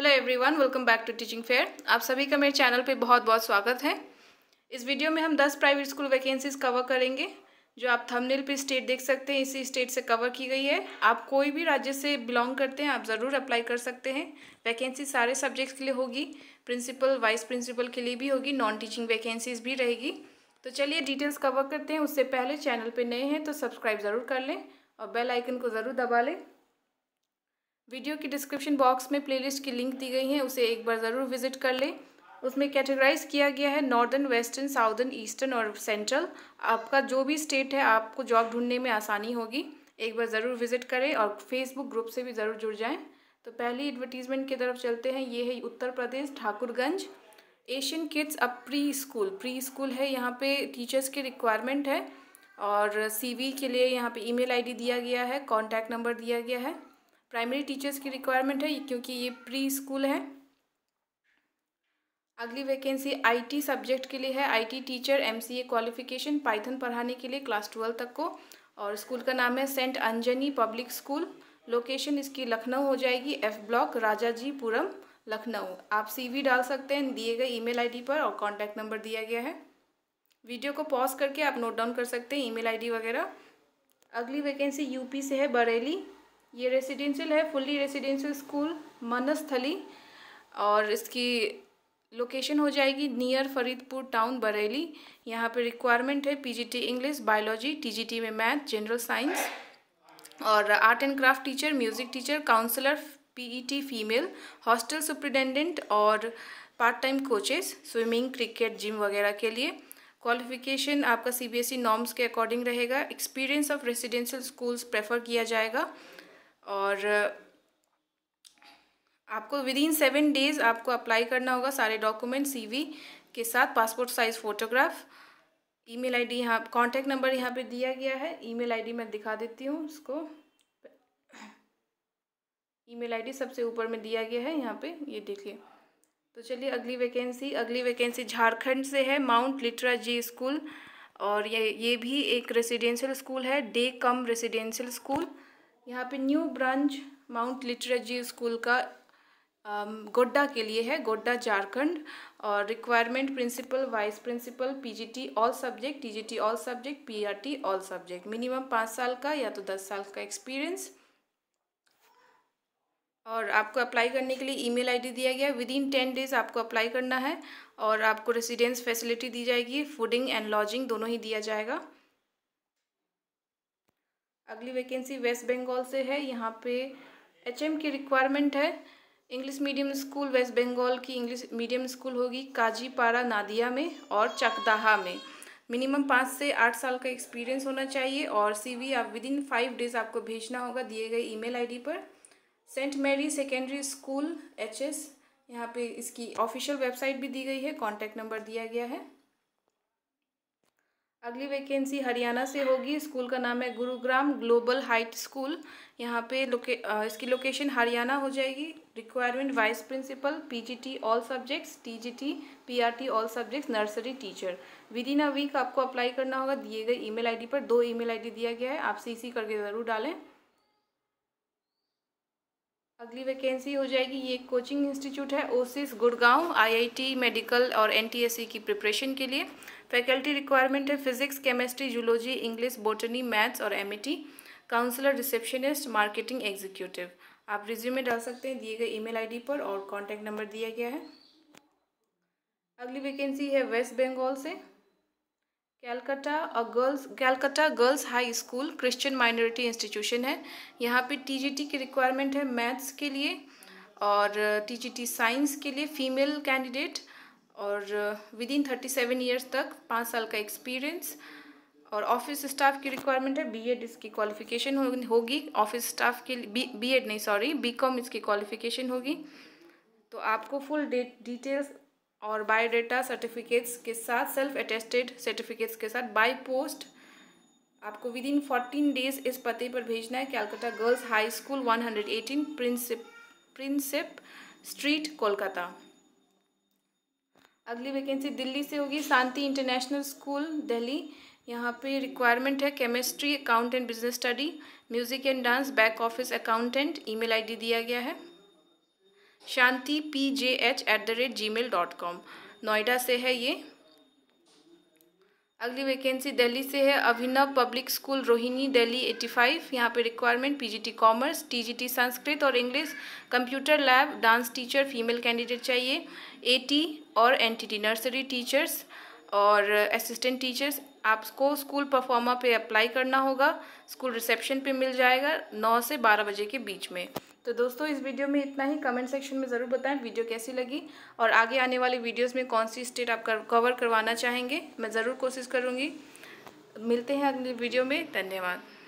hello everyone welcome back to teaching fair आप सभी का मेरे चैनल पे बहुत बहुत स्वागत है इस वीडियो में हम 10 प्राइवेट स्कूल वैकेंसीज कवर करेंगे जो आप थंबनेल पे स्टेट देख सकते हैं इसी स्टेट से कवर की गई है आप कोई भी राज्य से बिलोंग करते हैं आप ज़रूर अप्लाई कर सकते हैं वैकेंसी सारे सब्जेक्ट्स के लिए होगी प्रिंसिपल वाइस प्रिंसिपल के लिए भी होगी नॉन टीचिंग वैकेंसीज भी रहेगी तो चलिए डिटेल्स कवर करते हैं उससे पहले चैनल पर नए हैं तो सब्सक्राइब ज़रूर कर लें और बेल आइकन को ज़रूर दबा लें वीडियो की डिस्क्रिप्शन बॉक्स में प्लेलिस्ट की लिंक दी गई है उसे एक बार ज़रूर विजिट कर लें उसमें कैटेगराइज किया गया है नॉर्दर्न वेस्टर्न साउदर्न ईस्टर्न और सेंट्रल आपका जो भी स्टेट है आपको जॉब ढूंढने में आसानी होगी एक बार ज़रूर विजिट करें और फेसबुक ग्रुप से भी ज़रूर जुड़ जाएं तो पहली एडवर्टीज़मेंट की तरफ चलते हैं ये है उत्तर प्रदेश ठाकुरगंज एशियन किड्स अब प्री स्कूल प्री स्कूल है यहाँ पे टीचर्स के रिक्वायरमेंट है और सीवी के लिए यहाँ पे ईमेल आईडी दिया गया है कॉन्टैक्ट नंबर दिया गया है प्राइमरी टीचर्स की रिक्वायरमेंट है क्योंकि ये प्री स्कूल है अगली वैकेंसी आईटी सब्जेक्ट के लिए है IT teacher MCA qualification Python पढ़ाने के लिए क्लास ट्वेल्व तक को और स्कूल का नाम है saint Anjani public school location इसकी लखनऊ हो जाएगी F block Rajajipuram Lucknow आप सीवी डाल सकते हैं दिए गए ईमेल आईडी पर और कॉन्टैक्ट नंबर दिया गया है वीडियो को पॉज करके आप नोट डाउन कर सकते हैं ई मेल वगैरह अगली वैकेंसी यूपी से है बरेली ये रेसिडेंशियल है फुल्ली रेसिडेंशियल स्कूल मनस्थली और इसकी लोकेशन हो जाएगी नियर फरीदपुर टाउन बरेली यहाँ पे रिक्वायरमेंट है पीजीटी इंग्लिश बायोलॉजी टीजीटी में मैथ जनरल साइंस और art and craft teacher music teacher counsellor PET female hostel superintendent और part time coaches swimming cricket gym वगैरह के लिए क्वालिफिकेशन आपका सीबीएसई नॉर्म्स e के अकॉर्डिंग रहेगा experience of residential schools prefer किया जाएगा और आपको विद इन सेवन डेज़ आपको अप्लाई करना होगा सारे डॉक्यूमेंट सीवी के साथ passport size photograph email ID यहाँ कॉन्टैक्ट नंबर यहाँ पे दिया गया है ईमेल आईडी मैं दिखा देती हूँ उसको ईमेल आईडी सबसे ऊपर में दिया गया है यहाँ पे ये यह देखिए तो चलिए अगली वैकेंसी अगली वैकेंसी झारखंड से है माउंट लिटरा जी स्कूल और ये ये भी एक रेसिडेंशियल स्कूल है डे कम रेसिडेंशियल स्कूल यहाँ पे new branch mount Litera Zee school का गोड्डा के लिए है गोड्डा झारखंड और requirement principal vice principal PGT all subject TGT all subject PRT all subject minimum पाँच साल का या तो दस साल का एक्सपीरियंस और आपको अप्लाई करने के लिए ईमेल आईडी दिया गया विद इन टेन डेज आपको अप्लाई करना है और आपको रेसिडेंस फैसिलिटी दी जाएगी फूडिंग एंड लॉजिंग दोनों ही दिया जाएगा अगली वैकेंसी वेस्ट बंगाल से है यहाँ पे एच एम की रिक्वायरमेंट है English medium school West Bengal की इंग्लिश मीडियम स्कूल होगी काजीपारा नादिया में और चकदाहा में मिनिमम पाँच से आठ साल का एक्सपीरियंस होना चाहिए और सीवी आप विद इन फाइव डेज आपको भेजना होगा दिए गए ईमेल आईडी पर saint Mary secondary school H S यहाँ पे इसकी ऑफिशियल वेबसाइट भी दी गई है कॉन्टैक्ट नंबर दिया गया है अगली वैकेंसी हरियाणा से होगी स्कूल का नाम है गुरुग्राम ग्लोबल हाइट स्कूल यहाँ पे लोके इसकी लोकेशन हरियाणा हो जाएगी requirement vice principal PGT all subjects TGT PRT all subjects nursery teacher within a week आपको अप्लाई करना होगा दिए गए ईमेल आईडी पर दो ईमेल आईडी दिया गया है आप सी करके ज़रूर डालें अगली वैकेंसी हो जाएगी ये कोचिंग इंस्टीट्यूट है ओसिस गुड़गांव आईआईटी मेडिकल और एनटीएससी की प्रिपरेशन के लिए फैकल्टी रिक्वायरमेंट है physics chemistry zoology English botany maths और MET counsellor receptionist marketing executive आप रिज्यूमे डाल सकते हैं दिए गए ईमेल आईडी पर और कॉन्टैक्ट नंबर दिया गया है अगली वैकेंसी है वेस्ट बंगाल से कैलकाटा और girls Calcutta girls high school Christian minority institution है यहाँ पे टीजीटी की रिक्वायरमेंट है मैथ्स के लिए और टीजीटी साइंस के लिए फीमेल कैंडिडेट और within thirty seven years तक पाँच साल का एक्सपीरियंस और ऑफिस स्टाफ की रिक्वायरमेंट है बीएड इसकी क्वालिफिकेशन हो, होगी ऑफिस स्टाफ के लिए बीएड नहीं सॉरी बीकॉम इसकी क्वालिफिकेशन होगी तो आपको फुल डिटेल्स और डेटा सर्टिफिकेट्स के साथ सेल्फ अटेस्टेड सर्टिफिकेट्स के साथ बाई पोस्ट आपको विद इन फोर्टीन डेज इस पते पर भेजना है Calcutta girls high school one hundred eighteen Prinsep Prinsep street Kolkata अगली वैकेंसी दिल्ली से होगी शांति इंटरनेशनल स्कूल दिल्ली यहाँ पे रिक्वायरमेंट है chemistry account and business study music and dance back office accountant email ID दिया गया है Shanti P J H at the rate gmail dot com Noida से है ये अगली वैकेंसी दिल्ली से है Abhinav public school Rohini Delhi five यहाँ पर requirement PGT commerce TGT Sanskrit और English computer lab dance teacher female candidate चाहिए एटी और एनटीटी नर्सरी टीचर्स और असिस्टेंट टीचर्स आपको स्कूल परफॉर्मा पे अप्लाई करना होगा स्कूल रिसेप्शन पे मिल जाएगा नौ से बारह बजे के बीच में तो दोस्तों इस वीडियो में इतना ही कमेंट सेक्शन में ज़रूर बताएं वीडियो कैसी लगी और आगे आने वाली वीडियोस में कौन सी स्टेट आप कवर करवाना चाहेंगे मैं ज़रूर कोशिश करूँगी मिलते हैं अगली वीडियो में धन्यवाद